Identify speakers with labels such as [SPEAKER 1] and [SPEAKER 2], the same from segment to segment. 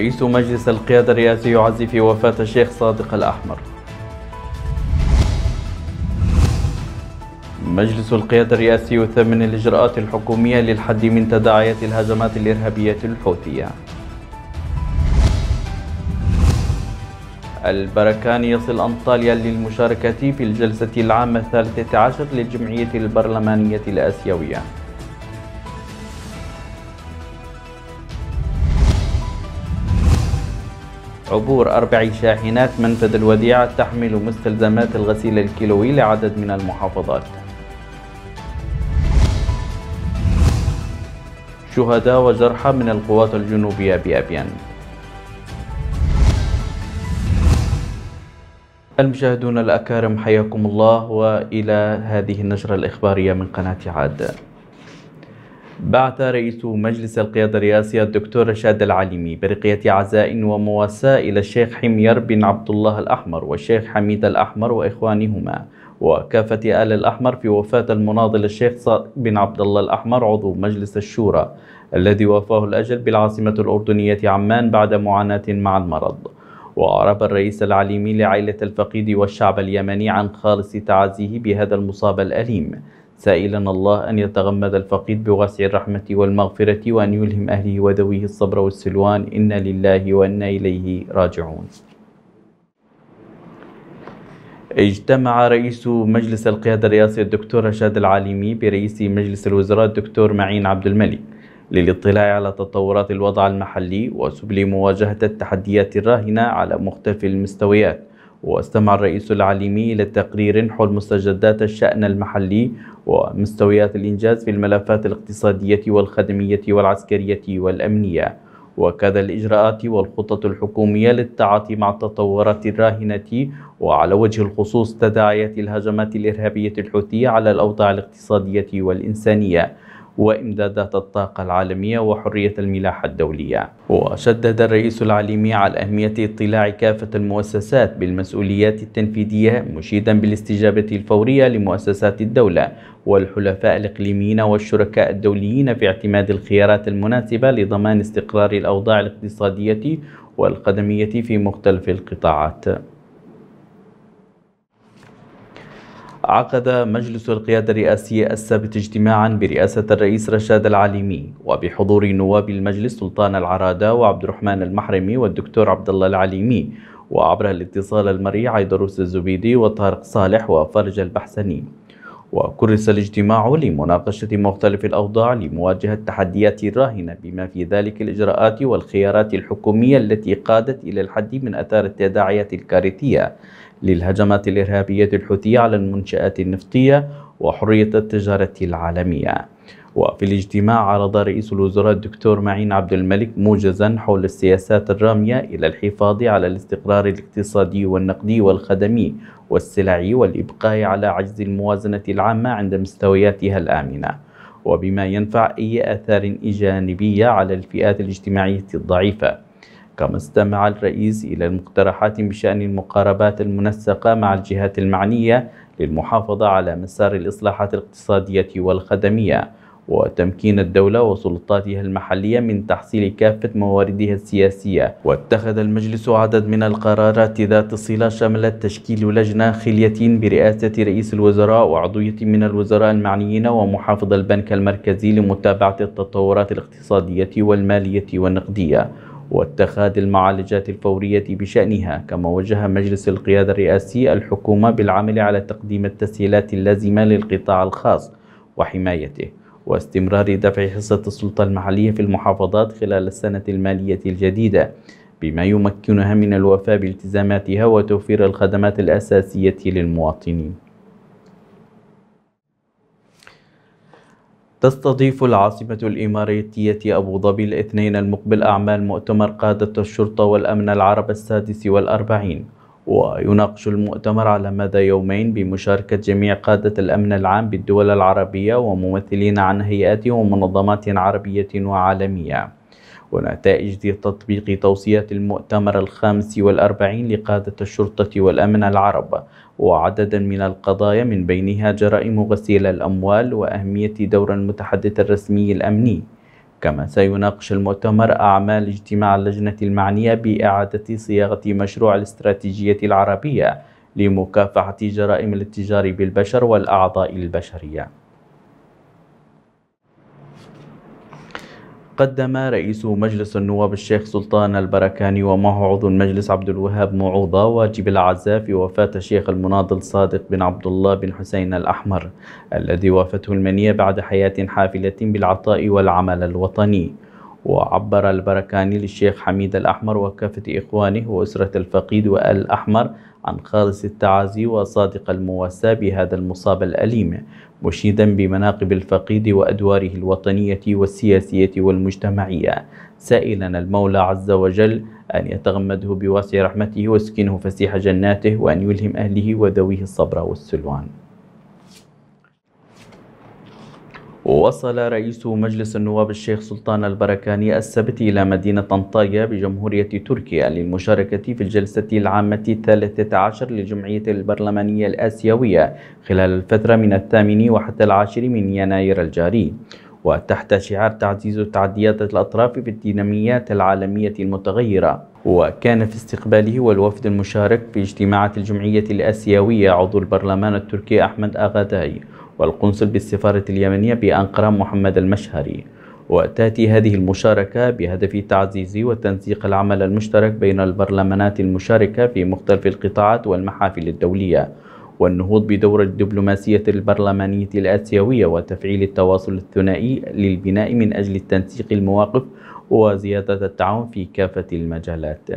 [SPEAKER 1] رئيس مجلس القيادة الرئاسي يعزي في وفاة الشيخ صادق الأحمر مجلس القيادة الرئاسي يثمن الإجراءات الحكومية للحد من تداعيات الهجمات الإرهابية الحوثية البركان يصل أنطاليا للمشاركة في الجلسة العامة الثالثة عشر للجمعية البرلمانية الآسيوية عبور أربع شاحنات منفذ الوديعة تحمل مستلزمات الغسيل الكيلوي لعدد من المحافظات شهداء وجرحى من القوات الجنوبية بأبيان المشاهدون الأكارم حياكم الله وإلى هذه النشرة الإخبارية من قناة عاد بعث رئيس مجلس القيادة الرئاسي الدكتور رشاد العليمي برقية عزاء ومواساة إلى الشيخ حمير بن عبد الله الأحمر والشيخ حميد الأحمر وإخوانهما وكافة آل الأحمر في وفاة المناضل الشيخ بن عبد الله الأحمر عضو مجلس الشورى الذي وافاه الأجل بالعاصمة الأردنية عمان بعد معاناة مع المرض وأعرب الرئيس العليمي لعائلة الفقيد والشعب اليمني عن خالص تعازيه بهذا المصاب الأليم سائلا الله أن يتغمد الفقيد بواسع الرحمة والمغفرة وأن يلهم أهله وذويه الصبر والسلوان إنا لله وإنا إليه راجعون اجتمع رئيس مجلس القيادة الرئاسي الدكتور رشاد العالمي برئيس مجلس الوزراء الدكتور معين عبد الملك للاطلاع على تطورات الوضع المحلي وسبل مواجهة التحديات الراهنة على مختلف المستويات واستمع الرئيس العليمي إلى حول مستجدات الشأن المحلي ومستويات الإنجاز في الملفات الاقتصادية والخدمية والعسكرية والأمنية وكذا الإجراءات والخطط الحكومية للتعاطي مع التطورات الراهنة وعلى وجه الخصوص تداعيات الهجمات الإرهابية الحوثية على الأوضاع الاقتصادية والإنسانية وإمدادات الطاقة العالمية وحرية الملاحة الدولية وشدد الرئيس العليمي على أهمية اطلاع كافة المؤسسات بالمسؤوليات التنفيذية مشيدا بالاستجابة الفورية لمؤسسات الدولة والحلفاء الإقليميين والشركاء الدوليين في اعتماد الخيارات المناسبة لضمان استقرار الأوضاع الاقتصادية والقدمية في مختلف القطاعات عقد مجلس القيادة الرئاسية السبت اجتماعا برئاسة الرئيس رشاد العليمي وبحضور نواب المجلس سلطان العرادة وعبد الرحمن المحرمي والدكتور عبد الله العليمي وعبر الاتصال المرئي عيدروس الزبيدي وطارق صالح وفرج البحسني وكرس الاجتماع لمناقشة مختلف الأوضاع لمواجهة التحديات الراهنة بما في ذلك الإجراءات والخيارات الحكومية التي قادت إلى الحد من أثار التداعيات الكارثية للهجمات الإرهابية الحوثية على المنشآت النفطية وحرية التجارة العالمية وفي الاجتماع عرض رئيس الوزراء الدكتور معين عبد الملك موجزا حول السياسات الرامية إلى الحفاظ على الاستقرار الاقتصادي والنقدي والخدمي والسلعي والإبقاء على عجز الموازنة العامة عند مستوياتها الآمنة وبما ينفع أي آثار جانبية على الفئات الاجتماعية الضعيفة كما استمع الرئيس إلى المقترحات بشأن المقاربات المنسقة مع الجهات المعنية للمحافظة على مسار الإصلاحات الاقتصادية والخدمية وتمكين الدولة وسلطاتها المحلية من تحصيل كافة مواردها السياسية واتخذ المجلس عدد من القرارات ذات صلة شملت تشكيل لجنة خلية برئاسة رئيس الوزراء وعضوية من الوزراء المعنيين ومحافظ البنك المركزي لمتابعة التطورات الاقتصادية والمالية والنقدية واتخاذ المعالجات الفورية بشأنها كما وجه مجلس القيادة الرئاسي الحكومة بالعمل على تقديم التسهيلات اللازمة للقطاع الخاص وحمايته واستمرار دفع حصة السلطة المحلية في المحافظات خلال السنة المالية الجديدة بما يمكنها من الوفاء بالتزاماتها وتوفير الخدمات الأساسية للمواطنين تستضيف العاصمة الإماراتية أبو ظبي الاثنين المقبل أعمال مؤتمر قادة الشرطة والأمن العرب السادس والأربعين ويناقش المؤتمر على مدى يومين بمشاركة جميع قادة الأمن العام بالدول العربية وممثلين عن هيئات ومنظمات عربية وعالمية ونتائج تطبيق توصيات المؤتمر الخامس والأربعين لقادة الشرطة والأمن العرب وعددا من القضايا من بينها جرائم غسيل الأموال وأهمية دور المتحدث الرسمي الأمني كما سيناقش المؤتمر أعمال اجتماع اللجنة المعنية بإعادة صياغة مشروع الاستراتيجية العربية لمكافحة جرائم الاتجار بالبشر والأعضاء البشرية قدم رئيس مجلس النواب الشيخ سلطان البركاني ومعه عضو المجلس عبد الوهاب معوضة واجب العزاء في وفاة الشيخ المناضل صادق بن عبد الله بن حسين الأحمر الذي وافته المنية بعد حياة حافلة بالعطاء والعمل الوطني وعبر البركاني للشيخ حميد الأحمر وكافة إخوانه وأسرة الفقيد والأحمر عن خالص التعازي وصادق المواساة بهذا المصاب الأليم مشيدا بمناقب الفقيد وأدواره الوطنية والسياسية والمجتمعية سائلا المولى عز وجل أن يتغمده بواسع رحمته ويسكنه فسيح جناته وأن يلهم أهله وذويه الصبر والسلوان وصل رئيس مجلس النواب الشيخ سلطان البركاني السبت إلى مدينة أنطايا بجمهورية تركيا للمشاركة في الجلسة العامة الثالثة عشر للجمعية البرلمانية الآسيوية خلال الفترة من الثامن وحتى العاشر من يناير الجاري وتحت شعار تعزيز تعديات الأطراف في الديناميات العالمية المتغيرة وكان في استقباله والوفد المشارك في اجتماعات الجمعية الآسيوية عضو البرلمان التركي أحمد أغاداي والقنصل بالسفارة اليمنية بأنقرة محمد المشهري وتأتي هذه المشاركة بهدف تعزيز وتنسيق العمل المشترك بين البرلمانات المشاركة في مختلف القطاعات والمحافل الدولية والنهوض بدور الدبلوماسية البرلمانية الآسيوية وتفعيل التواصل الثنائي للبناء من أجل تنسيق المواقف وزيادة التعاون في كافة المجالات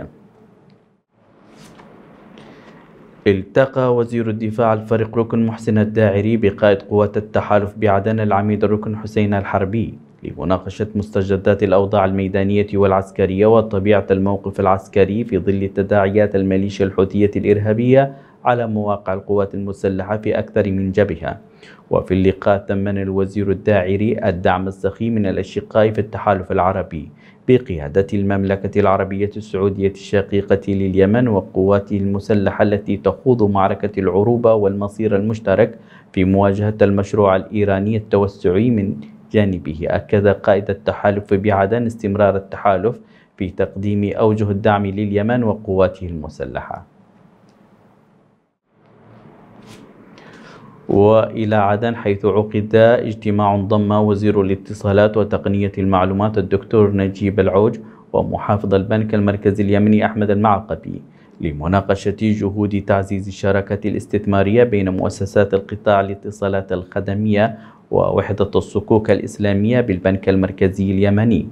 [SPEAKER 1] التقى وزير الدفاع الفريق ركن محسن الداعري بقائد قوات التحالف بعدن العميد الركن حسين الحربي لمناقشة مستجدات الأوضاع الميدانية والعسكرية وطبيعة الموقف العسكري في ظل تداعيات الميليشيا الحوثية الإرهابية على مواقع القوات المسلحة في أكثر من جبهة وفي اللقاء تمن الوزير الداعري الدعم السخي من الأشقاء في التحالف العربي بقيادة المملكة العربية السعودية الشقيقة لليمن وقواته المسلحة التي تخوض معركة العروبة والمصير المشترك في مواجهة المشروع الإيراني التوسعي من جانبه أكد قائد التحالف بعدن استمرار التحالف في تقديم أوجه الدعم لليمن وقواته المسلحة وإلى عدن حيث عقد اجتماع ضم وزير الاتصالات وتقنية المعلومات الدكتور نجيب العوج ومحافظ البنك المركزي اليمني أحمد المعقبي لمناقشة جهود تعزيز الشراكة الاستثمارية بين مؤسسات القطاع الاتصالات الخدمية ووحدة الصكوك الإسلامية بالبنك المركزي اليمني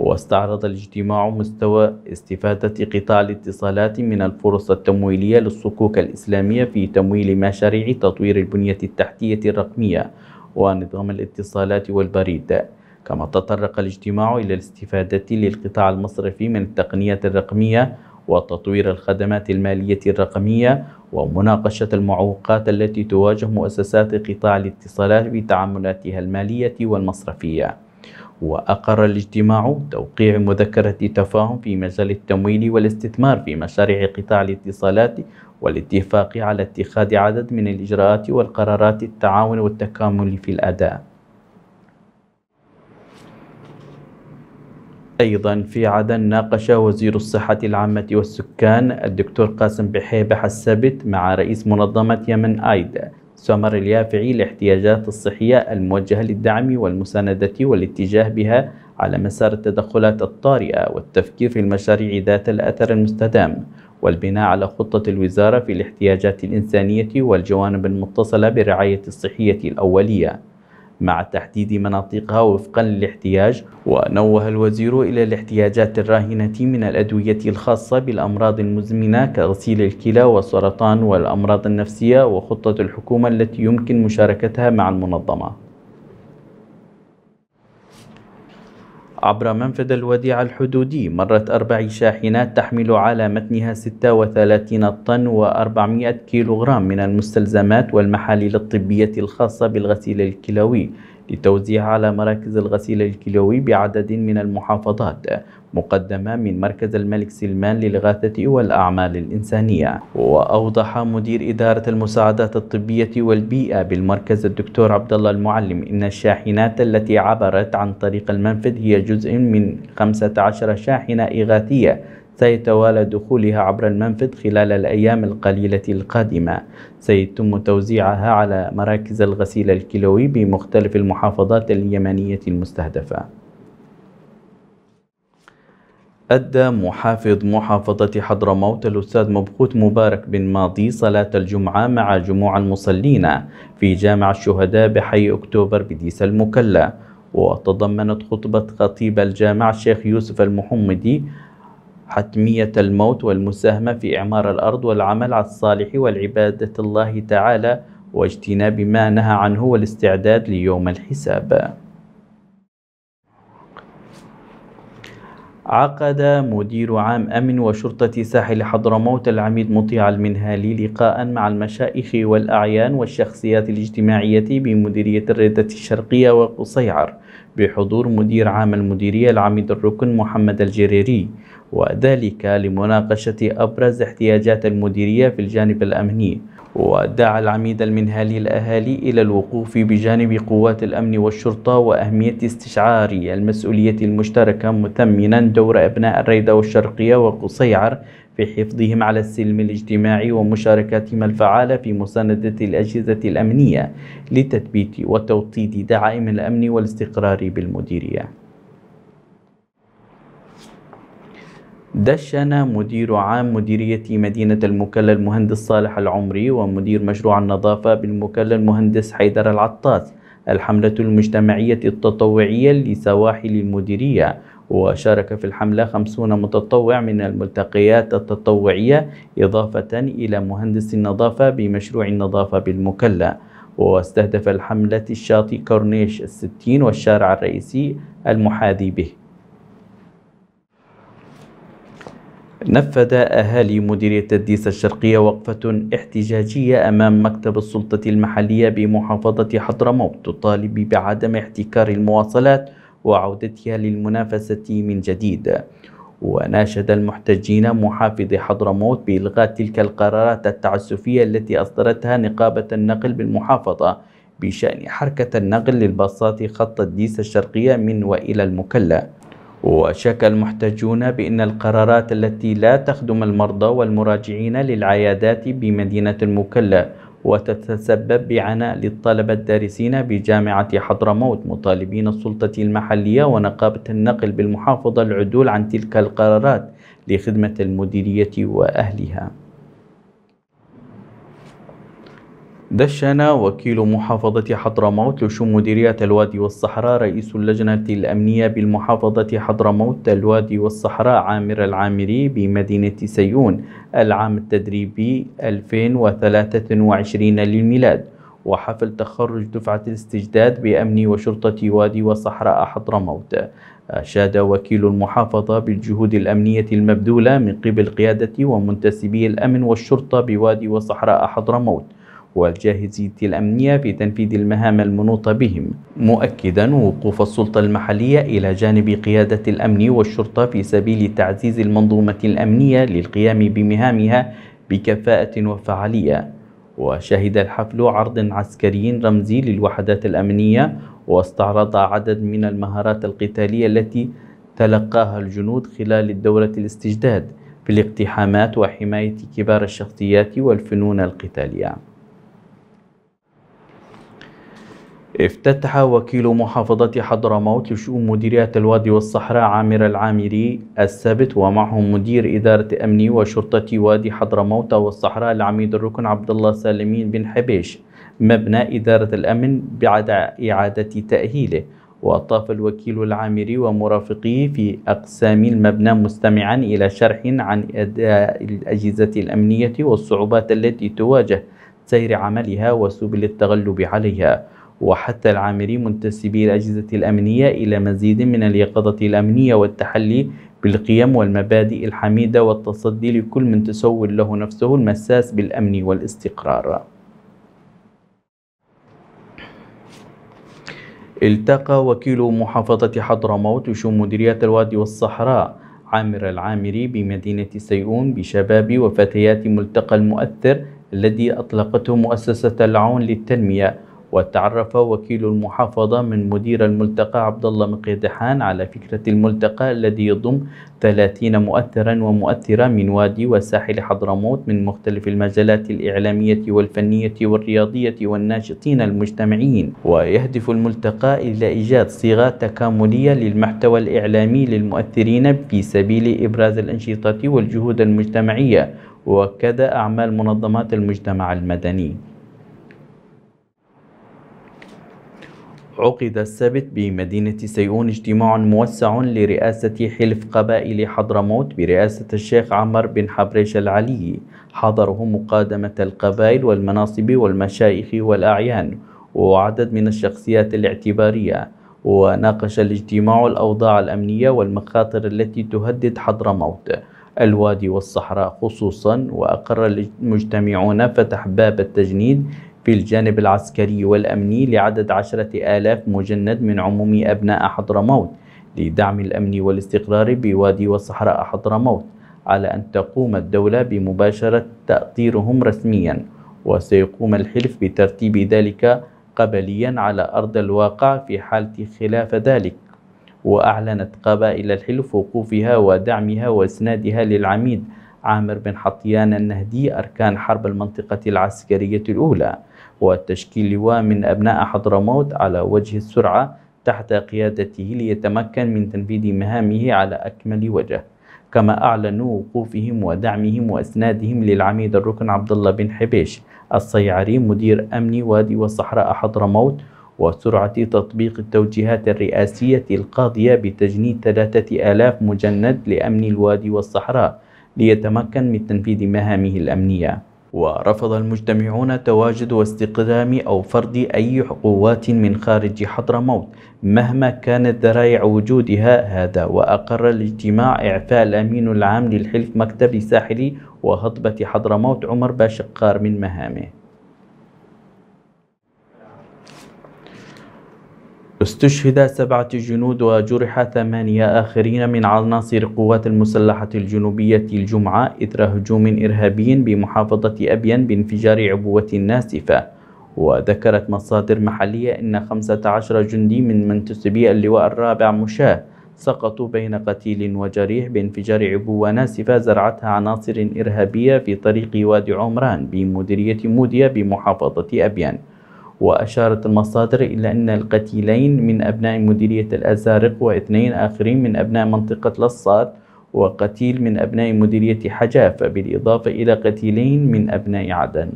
[SPEAKER 1] واستعرض الاجتماع مستوى استفادة قطاع الاتصالات من الفرص التمويلية للصكوك الإسلامية في تمويل مشاريع تطوير البنية التحتية الرقمية ونظام الاتصالات والبريد كما تطرق الاجتماع إلى الاستفادة للقطاع المصرفي من التقنية الرقمية وتطوير الخدمات المالية الرقمية ومناقشة المعوقات التي تواجه مؤسسات قطاع الاتصالات في تعاملاتها المالية والمصرفية وأقر الاجتماع توقيع مذكرة تفاهم في مجال التمويل والاستثمار في مشاريع قطاع الاتصالات والاتفاق على اتخاذ عدد من الإجراءات والقرارات التعاون والتكامل في الأداء أيضا في عدن ناقش وزير الصحة العامة والسكان الدكتور قاسم بحيبة السبت مع رئيس منظمة يمن آيد سمر اليافعي الاحتياجات الصحية الموجهة للدعم والمساندة والاتجاه بها على مسار التدخلات الطارئة والتفكير في المشاريع ذات الأثر المستدام والبناء على خطة الوزارة في الاحتياجات الإنسانية والجوانب المتصلة بالرعاية الصحية الأولية مع تحديد مناطقها وفقا للاحتياج ونوه الوزير إلى الاحتياجات الراهنة من الأدوية الخاصة بالأمراض المزمنة كغسيل الكلى والسرطان والأمراض النفسية وخطة الحكومة التي يمكن مشاركتها مع المنظمة عبر منفذ الوديعة الحدودي مرت أربع شاحنات تحمل على متنها 36 طن و400 كيلوغرام من المستلزمات والمحاليل الطبية الخاصة بالغسيل الكلوي للتوزيع على مراكز الغسيل الكلوي بعدد من المحافظات مقدمة من مركز الملك سلمان للإغاثة والأعمال الإنسانية وأوضح مدير إدارة المساعدات الطبية والبيئة بالمركز الدكتور عبد الله المعلم إن الشاحنات التي عبرت عن طريق المنفذ هي جزء من 15 شاحنة إغاثية سيتوالى دخولها عبر المنفذ خلال الأيام القليلة القادمة سيتم توزيعها على مراكز الغسيل الكيلوي بمختلف المحافظات اليمنية المستهدفة أدى محافظ محافظة حضرموت الأستاذ مبخوت مبارك بن ماضي صلاة الجمعة مع جموع المصلين في جامع الشهداء بحي أكتوبر بديس المكلا وتضمنت خطبة خطيب الجامع الشيخ يوسف المحمدي حتمية الموت والمساهمة في إعمار الأرض والعمل على الصالح والعبادة الله تعالى واجتناب ما نهى عنه والاستعداد ليوم الحساب عقد مدير عام أمن وشرطة ساحل حضرموت العميد مطيع المنهالي لقاء مع المشائخ والأعيان والشخصيات الاجتماعية بمديرية الردة الشرقية وقصيعر بحضور مدير عام المديرية العميد الركن محمد الجريري وذلك لمناقشة أبرز احتياجات المديرية في الجانب الأمني ودعا العميد المنهالي الأهالي إلى الوقوف بجانب قوات الأمن والشرطة وأهمية استشعار المسؤولية المشتركة مثمنا دور أبناء الريدة والشرقية وقصيعر في حفظهم على السلم الاجتماعي ومشاركتهم الفعالة في مساندة الأجهزة الأمنية لتثبيت وتوطيد دعائم الأمن والاستقرار بالمديرية دشن مدير عام مديرية مدينة المكلا المهندس صالح العمري ومدير مشروع النظافة بالمكلا المهندس حيدر العطاس الحملة المجتمعية التطوعية لسواحل المديرية وشارك في الحملة خمسون متطوع من الملتقيات التطوعية إضافة إلى مهندس النظافة بمشروع النظافة بالمكلا واستهدف الحملة الشاطئ كورنيش الستين والشارع الرئيسي المحاذي به نفذ أهالي مديرية الديس الشرقية وقفة احتجاجية أمام مكتب السلطة المحلية بمحافظة حضرموت تطالب بعدم احتكار المواصلات وعودتها للمنافسة من جديد وناشد المحتجين محافظ حضرموت بإلغاء تلك القرارات التعسفية التي أصدرتها نقابة النقل بالمحافظة بشأن حركة النقل للباصات خط الديس الشرقية من وإلى المكلا وشك المحتجون بأن القرارات التي لا تخدم المرضى والمراجعين للعيادات بمدينة المكلا وتتسبب بعناء للطلبة الدارسين بجامعة حضرموت مطالبين السلطة المحلية ونقابة النقل بالمحافظة العدول عن تلك القرارات لخدمة المديرية وأهلها دشن وكيل محافظة حضرموت لشؤون مديرية الوادي والصحراء رئيس اللجنة الأمنية بالمحافظة حضرموت الوادي والصحراء عامر العامري بمدينة سيون العام التدريبي 2023 للميلاد وحفل تخرج دفعة الاستجداد بأمن وشرطة وادي وصحراء حضرموت أشاد وكيل المحافظة بالجهود الأمنية المبذولة من قبل قيادة ومنتسبي الأمن والشرطة بوادي وصحراء حضرموت والجاهزية الأمنية في تنفيذ المهام المنوطة بهم مؤكدا وقوف السلطة المحلية إلى جانب قيادة الأمن والشرطة في سبيل تعزيز المنظومة الأمنية للقيام بمهامها بكفاءة وفعالية وشهد الحفل عرض عسكري رمزي للوحدات الأمنية واستعرض عدد من المهارات القتالية التي تلقاها الجنود خلال الدورة الاستجداد في الاقتحامات وحماية كبار الشخصيات والفنون القتالية افتتح وكيل محافظة حضرموت لشؤون مديرية الوادي والصحراء عامر العامري السبت ومعه مدير إدارة أمن وشرطة وادي حضرموت والصحراء العميد الركن عبد الله سالمين بن حبيش مبنى إدارة الأمن بعد إعادة تأهيله وأطاف الوكيل العامري ومرافقيه في أقسام المبنى مستمعا إلى شرح عن أداء الأجهزة الأمنية والصعوبات التي تواجه سير عملها وسبل التغلب عليها وحتى العاملين منتسبي الأجهزة الأمنية إلى مزيد من اليقظة الأمنية والتحلي بالقيم والمبادئ الحميدة والتصدي لكل من تسول له نفسه المساس بالأمن والاستقرار التقى وكيل محافظة حضرموت وشم مديرية الوادي والصحراء عامر العامري بمدينة سيئون بشباب وفتيات ملتقى المؤثر الذي أطلقته مؤسسة العون للتنمية وتعرف وكيل المحافظة من مدير الملتقى عبد الله مقيدحان على فكرة الملتقى الذي يضم 30 مؤثرا ومؤثرة من وادي وساحل حضرموت من مختلف المجالات الإعلامية والفنية والرياضية والناشطين المجتمعيين ويهدف الملتقى إلى إيجاد صيغة تكاملية للمحتوى الإعلامي للمؤثرين في سبيل إبراز الأنشطة والجهود المجتمعية وكذا أعمال منظمات المجتمع المدني عقد السبت بمدينة سيئون اجتماع موسع لرئاسة حلف قبائل حضرموت برئاسة الشيخ عمر بن حبريش العلي حضره مقادمة القبائل والمناصب والمشايخ والأعيان وعدد من الشخصيات الاعتبارية وناقش الاجتماع الأوضاع الأمنية والمخاطر التي تهدد حضرموت الوادي والصحراء خصوصا وأقر المجتمعون فتح باب التجنيد في الجانب العسكري والأمني لعدد عشرة آلاف مجند من عموم أبناء حضرموت لدعم الأمن والاستقرار بوادي وصحراء حضرموت على أن تقوم الدولة بمباشرة تأطيرهم رسميا وسيقوم الحلف بترتيب ذلك قبليا على أرض الواقع في حالة خلاف ذلك وأعلنت قبائل الحلف وقوفها ودعمها وإسنادها للعميد عامر بن حطيان النهدي أركان حرب المنطقة العسكرية الأولى وتشكيل لواء من أبناء حضرموت على وجه السرعة تحت قيادته ليتمكن من تنفيذ مهامه على أكمل وجه كما أعلنوا وقوفهم ودعمهم وإسنادهم للعميد الركن عبد الله بن حبيش الصيعري مدير أمن وادي وصحراء حضرموت وسرعة تطبيق التوجيهات الرئاسية القاضية بتجنيد ثلاثة آلاف مجند لأمن الوادي والصحراء ليتمكن من تنفيذ مهامه الأمنية ورفض المجتمعون تواجد واستقدام أو فرض أي قوات من خارج حضرموت مهما كانت ذرائع وجودها هذا وأقر الاجتماع إعفاء الأمين العام للحلف مكتب ساحلي وهضبة حضرموت عمر باشقار من مهامه استشهد سبعة جنود وجرح ثمانية آخرين من عناصر القوات المسلحة الجنوبية الجمعة إثر هجوم إرهابي بمحافظة أبين بانفجار عبوة ناسفة وذكرت مصادر محلية أن 15 جندي من منتسبي اللواء الرابع مشاة سقطوا بين قتيل وجريح بانفجار عبوة ناسفة زرعتها عناصر إرهابية في طريق وادي عمران بمديرية موديا بمحافظة أبيان وأشارت المصادر إلى أن القتيلين من أبناء مديرية الأزارق واثنين آخرين من أبناء منطقة لصات وقتيل من أبناء مديرية حجافة بالإضافة إلى قتيلين من أبناء عدن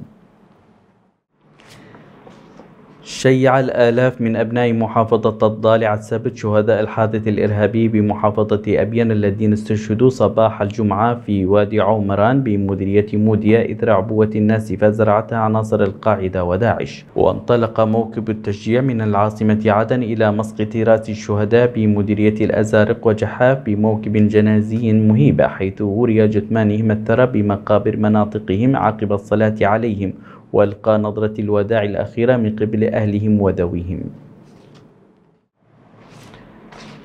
[SPEAKER 1] شيع الآلاف من أبناء محافظة الضالع السبت شهداء الحادث الإرهابي بمحافظة أبين الذين استشهدوا صباح الجمعة في وادي عمران بمديرية موديا إثر عبوة ناسفة زرعتها عناصر القاعدة وداعش وانطلق موكب التشجيع من العاصمة عدن إلى مسقط رأس الشهداء بمديرية الأزارق وجحاف بموكب جنازي مهيبة حيث وري جثمانهم الثرى بمقابر مناطقهم عقب الصلاة عليهم وإلقى نظرة الوداع الأخيرة من قبل أهلهم وذويهم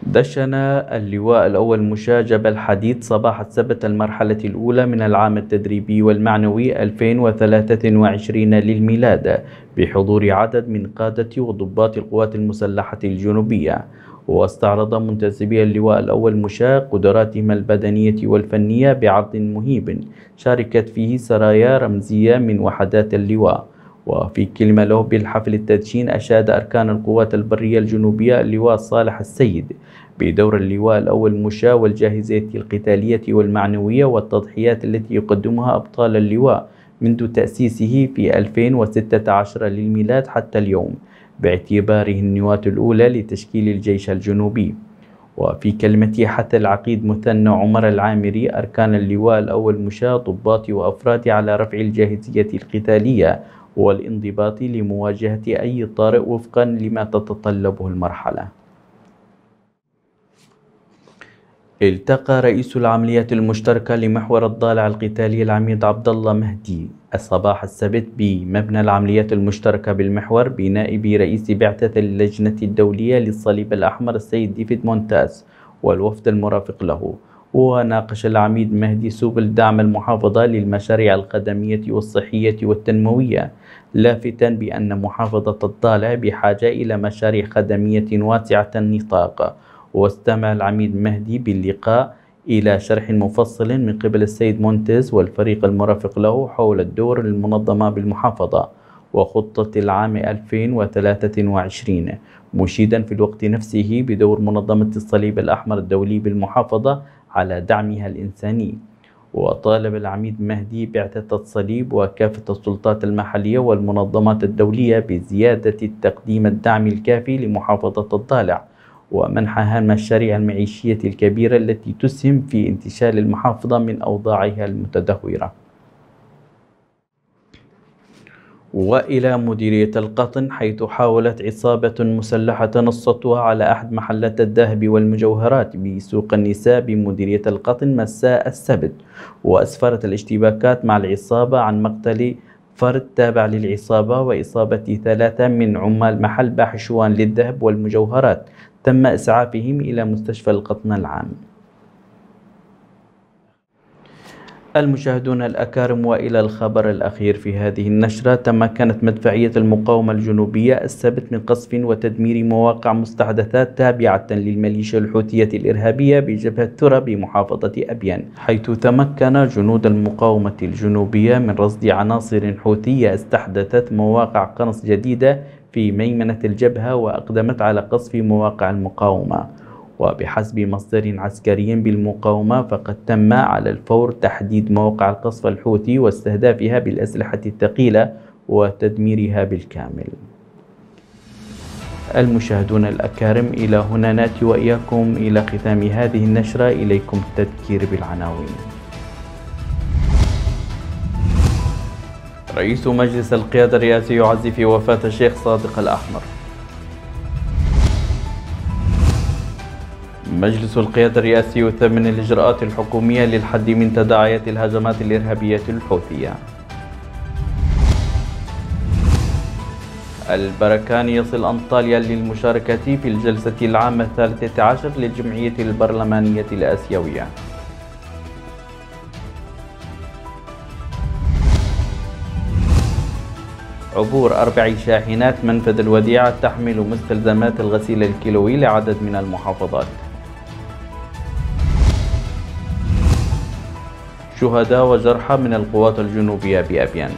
[SPEAKER 1] دشن اللواء الأول مشاة جبل حديد صباح السبت المرحلة الأولى من العام التدريبي والمعنوي 2023 للميلاد بحضور عدد من قادة وضباط القوات المسلحة الجنوبية واستعرض منتسبي اللواء الأول مشاة قدراتهم البدنية والفنية بعرض مهيب شاركت فيه سرايا رمزية من وحدات اللواء وفي كلمة له بالحفل التدشين أشاد أركان القوات البرية الجنوبية اللواء صالح السيد بدور اللواء الأول مشاة والجاهزية القتالية والمعنوية والتضحيات التي يقدمها أبطال اللواء منذ تأسيسه في 2016 للميلاد حتى اليوم باعتباره النواة الأولى لتشكيل الجيش الجنوبي وفي كلمته حتى العقيد مثنى عمر العامري أركان اللواء الأول مشاة ضباط وأفراد على رفع الجاهزية القتالية والانضباط لمواجهة أي طارئ وفقا لما تتطلبه المرحلة التقى رئيس العمليات المشتركة لمحور الضالع القتالي العميد عبد الله مهدي الصباح السبت بمبنى العمليات المشتركة بالمحور بنائب رئيس بعثة اللجنة الدولية للصليب الأحمر السيد ديفيد مونتاز والوفد المرافق له وناقش العميد مهدي سبل دعم المحافظة للمشاريع القدمية والصحية والتنموية لافتا بأن محافظة الضالع بحاجة إلى مشاريع خدمية واسعة النطاق واستمع العميد مهدي باللقاء إلى شرح مفصل من قبل السيد مونتز والفريق المرافق له حول الدور المنظمة بالمحافظة وخطة العام 2023 مشيدا في الوقت نفسه بدور منظمة الصليب الأحمر الدولي بالمحافظة على دعمها الإنساني وطالب العميد مهدي بعثة الصليب وكافة السلطات المحلية والمنظمات الدولية بزيادة تقديم الدعم الكافي لمحافظة الضالع ومنحها المشاريع المعيشية الكبيرة التي تسهم في انتشال المحافظة من أوضاعها المتدهورة وإلى مديرية القطن حيث حاولت عصابة مسلحة نصتها على أحد محلات الذهب والمجوهرات بسوق النساء بمديرية القطن مساء السبت وأسفرت الاشتباكات مع العصابة عن مقتل فرد تابع للعصابة وإصابة ثلاثة من عمال محل باحشوان للذهب والمجوهرات تم إسعافهم إلى مستشفى القطن العام المشاهدون الأكارم وإلى الخبر الأخير في هذه النشرة تمكنت مدفعية المقاومة الجنوبية السبت من قصف وتدمير مواقع مستحدثات تابعة للميليشيا الحوثية الإرهابية بجبهة ترى بمحافظة أبيان حيث تمكن جنود المقاومة الجنوبية من رصد عناصر حوثية استحدثت مواقع قنص جديدة في ميمنة الجبهة وأقدمت على قصف مواقع المقاومة وبحسب مصدر عسكري بالمقاومة فقد تم على الفور تحديد موقع القصف الحوثي واستهدافها بالأسلحة الثقيلة وتدميرها بالكامل المشاهدون الأكارم إلى هنا نأتي وإياكم إلى ختام هذه النشرة إليكم التذكير بالعناوين رئيس مجلس القيادة الرئاسي يعزي في وفاة الشيخ صادق الأحمر مجلس القيادة الرئاسي يثمن الإجراءات الحكومية للحد من تداعيات الهجمات الإرهابية الحوثية البركان يصل أنطاليا للمشاركة في الجلسة العامة الثالثة عشر للجمعية البرلمانية الآسيوية عبور أربع شاحنات منفذ الوديعة تحمل مستلزمات الغسيل الكيلوي لعدد من المحافظات شهداء وجرحى من القوات الجنوبية بأبيان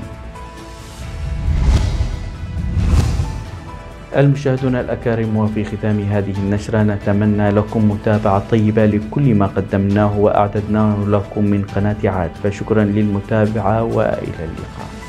[SPEAKER 1] المشاهدون الأكارم وفي ختام هذه النشرة نتمنى لكم متابعة طيبة لكل ما قدمناه وأعددناه لكم من قناة عاد فشكرا للمتابعة وإلى اللقاء